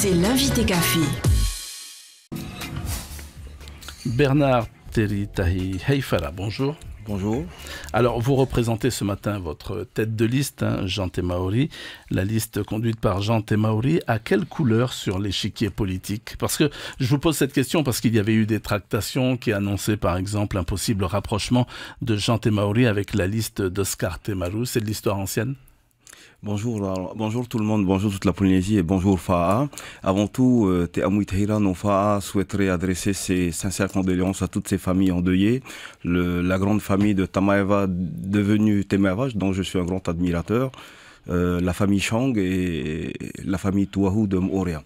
C'est l'invité café. Bernard Teritahi Heifara, bonjour. Bonjour. Alors, vous représentez ce matin votre tête de liste, hein, Jean Temaori. La liste conduite par Jean Temaori, à quelle couleur sur l'échiquier politique Parce que je vous pose cette question parce qu'il y avait eu des tractations qui annonçaient par exemple un possible rapprochement de Jean Temaori avec la liste d'Oscar Temaru. C'est de l'histoire ancienne Bonjour, euh, bonjour tout le monde, bonjour toute la Polynésie et bonjour Fa'a. Avant tout, Te non Fa'a souhaiterait adresser ses sincères condoléances à toutes ces familles endeuillées. la grande famille de Tamaeva, devenue Temaeva, dont je suis un grand admirateur, euh, la famille Chang et la famille Tuahu de Morea.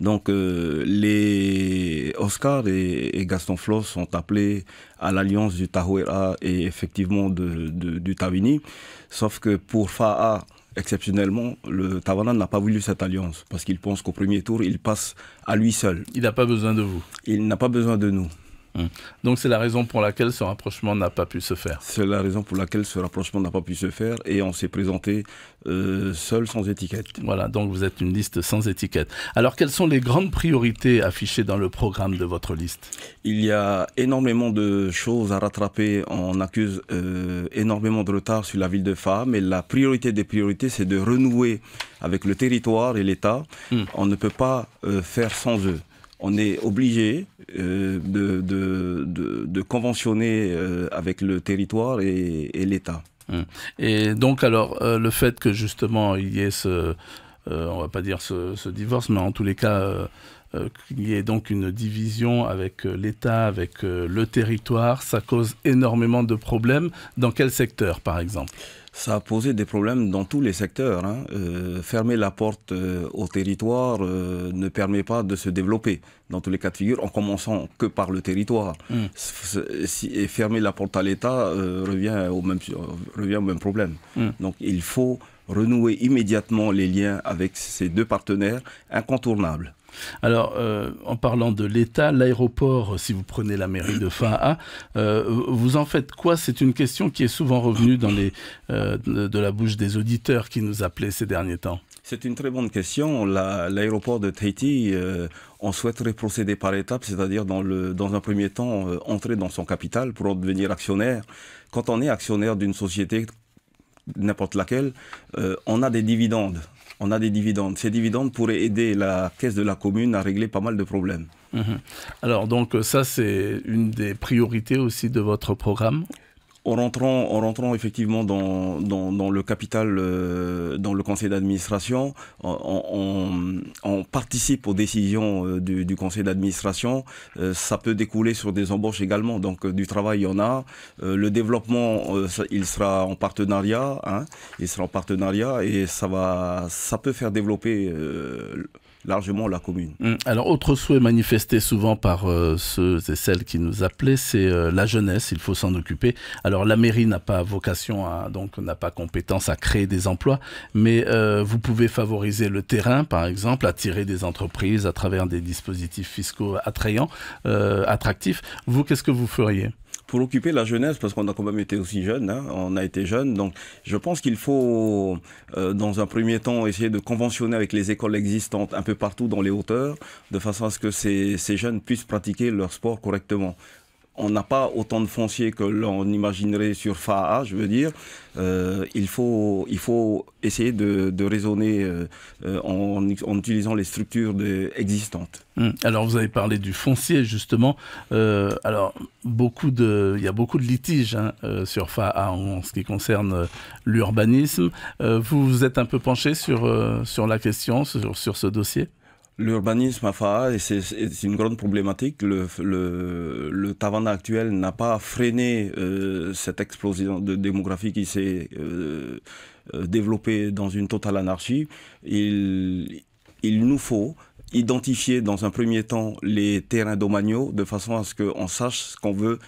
Donc euh, les Oscar et, Gaston Floss sont appelés à l'alliance du Tahuera et effectivement de, du Tavini. sauf que pour Fa'a, exceptionnellement, le Tawana n'a pas voulu cette alliance parce qu'il pense qu'au premier tour, il passe à lui seul. Il n'a pas besoin de vous. Il n'a pas besoin de nous. Mm. Donc c'est la raison pour laquelle ce rapprochement n'a pas pu se faire. C'est la raison pour laquelle ce rapprochement n'a pas pu se faire et on s'est présenté euh, seul sans étiquette. Voilà, donc vous êtes une liste sans étiquette. Alors quelles sont les grandes priorités affichées dans le programme de votre liste Il y a énormément de choses à rattraper. On accuse euh, énormément de retard sur la ville de Fa, mais la priorité des priorités, c'est de renouer avec le territoire et l'État. Hmm. On ne peut pas euh, faire sans eux on est obligé euh, de, de, conventionner euh, avec le territoire et, et l'État. Hum. Et donc alors, euh, le fait que justement il y ait ce euh, on va pas dire ce, divorce, mais en tous les cas euh, euh, qu'il y ait donc une division avec l'État, avec le territoire, ça cause énormément de problèmes. Dans quel secteur, par exemple ça a posé des problèmes dans tous les secteurs. Hein. fermer la porte au territoire ne permet pas de se développer, dans tous les cas de figure, en commençant que par le territoire. Mmh. et fermer la porte à l'État revient, au même, revient même problème. Mmh. Donc il faut renouer immédiatement les liens avec ces deux partenaires incontournables. Alors, euh, en parlant de l'État, l'aéroport, si vous prenez la mairie de Faha, euh, vous en faites quoi C'est une question qui est souvent revenue dans les, euh, de la bouche des auditeurs qui nous appelaient ces derniers temps. C'est une très bonne question. L'aéroport de Tahiti, on souhaiterait procéder par étapes, c'est-à-dire dans, dans, un premier temps entrer dans son capital pour en devenir actionnaire. Quand on est actionnaire d'une société n'importe laquelle, euh, on a des dividendes. On a des dividendes. Ces dividendes pourraient aider la caisse de la commune à régler pas mal de problèmes. Mhm. Alors donc ça c'est une des priorités aussi de votre programme en rentrant, en rentrant effectivement dans, le capital, euh, dans le conseil d'administration, on, participe aux décisions euh, du, conseil d'administration. Euh, ça peut découler sur des embauches également, donc du travail il y en a. le développement, il sera en partenariat, hein, il sera en partenariat et ça va, ça peut faire développer largement la commune. Mm. Alors, autre souhait manifesté souvent par euh, ceux et celles qui nous appelaient, c'est euh, la jeunesse, il faut s'en occuper. Alors, la mairie n'a pas vocation, donc n'a pas compétence à créer des emplois, mais euh, vous pouvez favoriser le terrain, par exemple, attirer des entreprises à travers des dispositifs fiscaux attrayants, attractifs. Vous, qu'est-ce que vous feriez pour occuper la jeunesse, parce qu'on a quand même été aussi jeunes, hein. on a été jeune, donc je pense qu'il faut, euh, dans un premier temps, essayer de conventionner avec les écoles existantes un peu partout dans les hauteurs, de façon à ce que ces jeunes puissent pratiquer leur sport correctement on n'a pas autant de fonciers que l'on imaginerait sur FAA, je veux dire. Euh, il, faut, il faut essayer de, raisonner euh, en, utilisant les structures existantes. Hum. Alors, vous avez parlé du foncier, justement. Euh, alors, il y a beaucoup de litiges hein, sur FAA en, ce qui concerne l'urbanisme. vous vous êtes un peu penché sur, sur la question, sur ce dossier L'urbanisme à Faa, c'est une grande problématique. Le, Tavana actuel n'a pas freiné euh, cette explosion de démographie qui s'est euh, euh, développée dans une totale anarchie. Il, nous faut identifier dans un premier temps les terrains domaniaux de façon à ce qu'on sache ce qu'on veut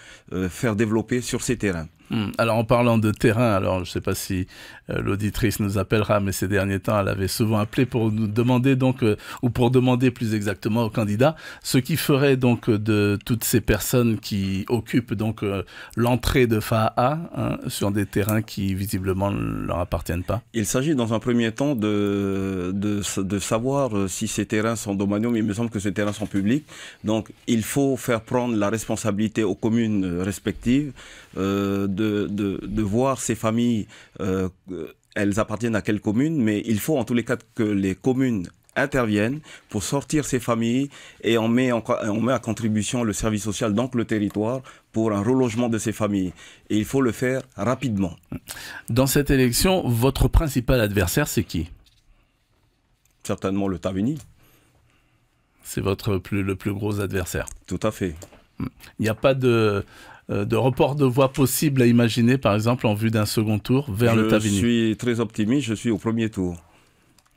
faire développer sur ces terrains. Hmm. Alors en parlant de terrain, alors je ne sais pas si euh, l'auditrice nous appellera, mais ces derniers temps, elle avait souvent appelé pour nous demander donc, euh, ou pour demander plus exactement aux candidats, ce qui ferait donc de toutes ces personnes qui occupent donc euh, l'entrée de FAA hein, sur des terrains qui visiblement ne leur appartiennent pas. Il s'agit dans un premier temps de, de, savoir si ces terrains sont domaniaux, il me semble que ces terrains sont publics, donc il faut faire prendre la responsabilité aux communes respectives de de, voir ces familles, euh, elles appartiennent à quelle commune, mais il faut en tous les cas que les communes interviennent pour sortir ces familles et on met, on met à contribution le service social, donc le territoire, pour un relogement de ces familles. Et il faut le faire rapidement. Dans cette élection, votre principal adversaire, c'est qui Certainement le Tavini. C'est votre le plus gros adversaire. Tout à fait. Il n'y a pas de, euh, de report de voix possible à imaginer, par exemple, en vue d'un second tour vers le Tavigny Je suis très optimiste, je suis au premier tour.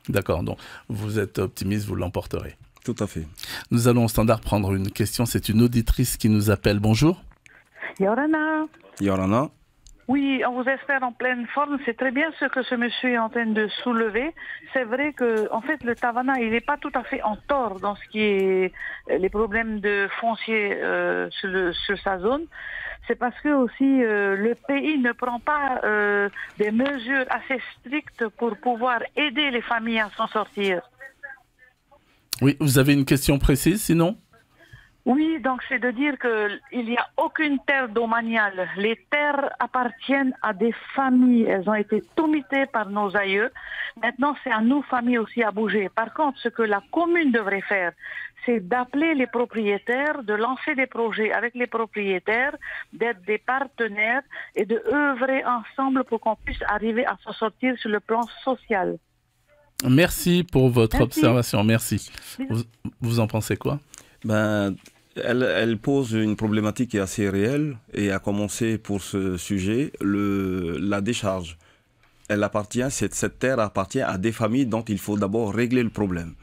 D'accord, donc vous êtes optimiste, vous l'emporterez. Tout à fait. Nous allons au standard prendre une question. C'est une auditrice qui nous appelle. Bonjour. Yorana. Yorana. Oui, on vous espère en pleine forme. C'est très bien ce que ce monsieur est en train de soulever. C'est vrai que, en fait, le Tavana, il n'est pas tout à fait en tort dans ce qui est euh, les problèmes de foncier euh, sur, sa zone. C'est parce que aussi euh, le pays ne prend pas des mesures assez strictes pour pouvoir aider les familles à s'en sortir. Oui, vous avez une question précise, sinon oui, donc c'est de dire qu'il n'y a aucune terre domaniale. Les terres appartiennent à des familles. Elles ont été tomitées par nos aïeux. Maintenant, c'est à nous, familles aussi, à bouger. Par contre, ce que la commune devrait faire, c'est d'appeler les propriétaires, de lancer des projets avec les propriétaires, d'être des partenaires et de œuvrer ensemble pour qu'on puisse arriver à s'en sortir sur le plan social. Merci pour votre observation. Merci. Vous, en pensez quoi ben, elle, pose une problématique qui est assez réelle, et a commencé pour ce sujet, le, la décharge. Elle appartient, cette terre appartient à des familles dont il faut d'abord régler le problème.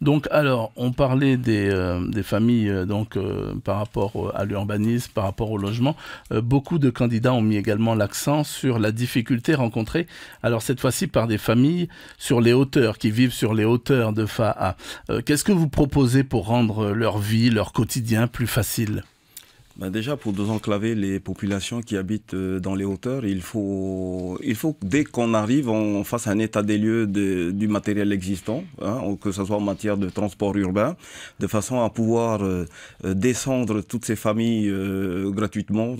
Donc, alors, on parlait des, euh, familles euh, donc, euh, par rapport à l'urbanisme, par rapport au logement. beaucoup de candidats ont mis également l'accent sur la difficulté rencontrée, alors cette fois-ci par des familles sur les hauteurs, qui vivent sur les hauteurs de FAA. Qu'est-ce que vous proposez pour rendre leur vie, leur quotidien plus facile bah, déjà, pour désenclaver les populations qui habitent euh, dans les hauteurs, il faut, il faut dès qu'on arrive, on fasse un état des lieux du matériel existant, hein, que ce soit en matière de transport urbain, de façon à pouvoir euh, euh, descendre toutes ces familles gratuitement.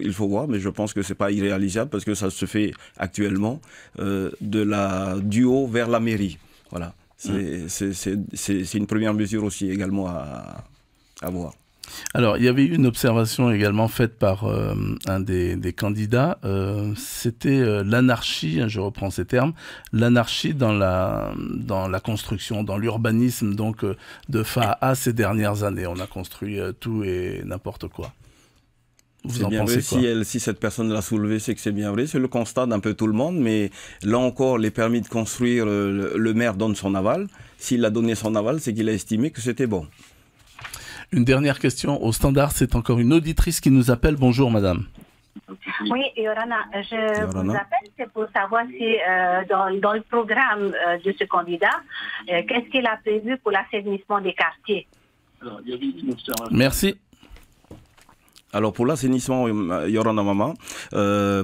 il faut voir, mais je pense que ce n'est pas irréalisable parce que ça se fait actuellement de la, du haut vers la mairie. Voilà. C'est mmh. une première mesure aussi également à, à voir. Alors, il y avait eu une observation également faite par euh, un des, candidats. Euh, c'était euh, l'anarchie, hein, je reprends ces termes, l'anarchie dans la, construction, dans l'urbanisme, donc de FA à ces dernières années. On a construit tout et n'importe quoi. Vous si, cette personne l'a soulevé, c'est que c'est bien vrai. C'est le constat d'un peu tout le monde, mais là encore, les permis de construire, le maire donne son aval. S'il a donné son aval, c'est qu'il a estimé que c'était bon. Une dernière question au standard, c'est encore une auditrice qui nous appelle. Bonjour madame. Oui, Yorana, je vous appelle, c'est pour savoir si euh, dans, le programme euh, de ce candidat, euh, qu'est-ce qu'il a prévu pour l'assainissement des quartiers Merci. Alors pour l'assainissement, Yorana Mama,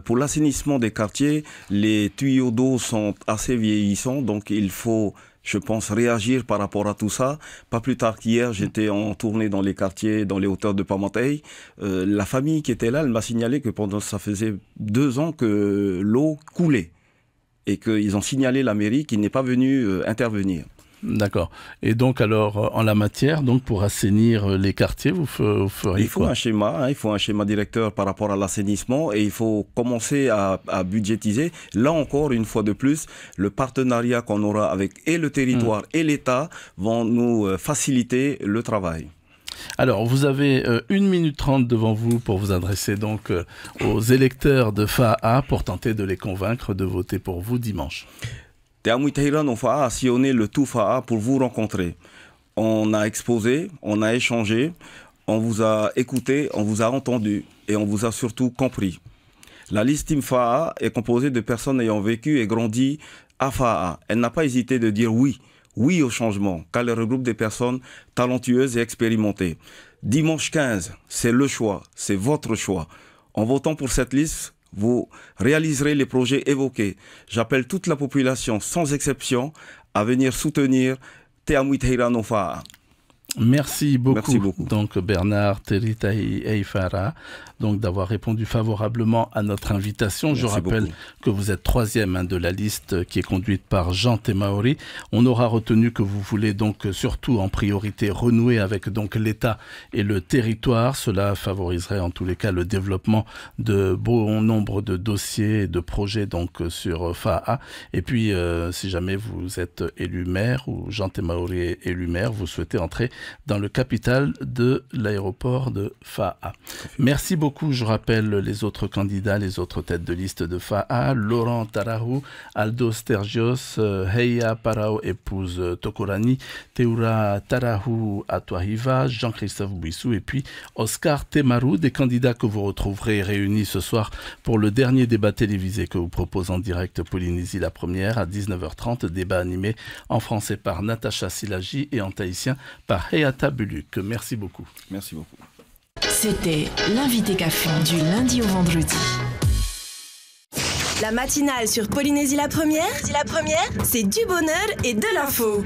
pour l'assainissement des quartiers, les tuyaux d'eau sont assez vieillissants, donc il faut je pense, réagir par rapport à tout ça. Pas plus tard qu'hier, j'étais en tournée dans les quartiers, dans les hauteurs de Pamantey. Euh, la famille qui était là, elle m'a signalé que pendant ça faisait deux ans que l'eau coulait et qu'ils ont signalé la mairie qui n'est pas venu euh, intervenir. D'accord. Et donc, alors, euh, en la matière, donc pour assainir euh, les quartiers, vous, ferez quoi Il faut un schéma, hein, il faut un schéma directeur par rapport à l'assainissement et il faut commencer à, budgétiser. Là encore, une fois de plus, le partenariat qu'on aura avec et le territoire mm. et l'État vont nous euh, faciliter le travail. Alors, vous avez une minute trente devant vous pour vous adresser donc aux électeurs de FAA pour tenter de les convaincre de voter pour vous dimanche. Te on Fa'a a sillonné le tout Fa'a pour vous rencontrer. On a exposé, on a échangé, on vous a écouté, on vous a entendu et on vous a surtout compris. La liste Team Fa'a est composée de personnes ayant vécu et grandi à Fa'a. Elle n'a pas hésité de dire oui, oui au changement, car elle regroupe des personnes talentueuses et expérimentées. Dimanche 15, c'est le choix, c'est votre choix. En votant pour cette liste, vous réaliserez les projets évoqués. J'appelle toute la population, sans exception, à venir soutenir Teamwit Heiranofa. Merci beaucoup, donc Bernard Teritaï Eifara, donc d'avoir répondu favorablement à notre invitation. Je rappelle que vous êtes troisième hein, de la liste qui est conduite par Jean Temaori. On aura retenu que vous voulez donc surtout en priorité renouer avec donc l'État et le territoire. Cela favoriserait en tous les cas le développement de bon nombre de dossiers et de projets donc sur FAA. Et puis, euh, si jamais vous êtes élu maire ou Jean Temaori est élu maire, vous souhaitez entrer dans le capital de l'aéroport de FAA. Merci beaucoup. Je rappelle les autres candidats, les autres têtes de liste de FAA Laurent Tarahou, Aldo Stergios, euh, Heia Parao, épouse euh, Tokorani, Teura Tarahou Atwahiva, Jean-Christophe Bouissou et puis Oscar Temaru, des candidats que vous retrouverez réunis ce soir pour le dernier débat télévisé que vous propose en direct Polynésie la première à 19h30. Débat animé en français par Natacha Silagi et en tahitien par et à Tabuluc, Merci beaucoup. Merci beaucoup. C'était l'invité café du lundi au vendredi. La matinale sur Polynésie la première, la première, c'est du bonheur et de l'info.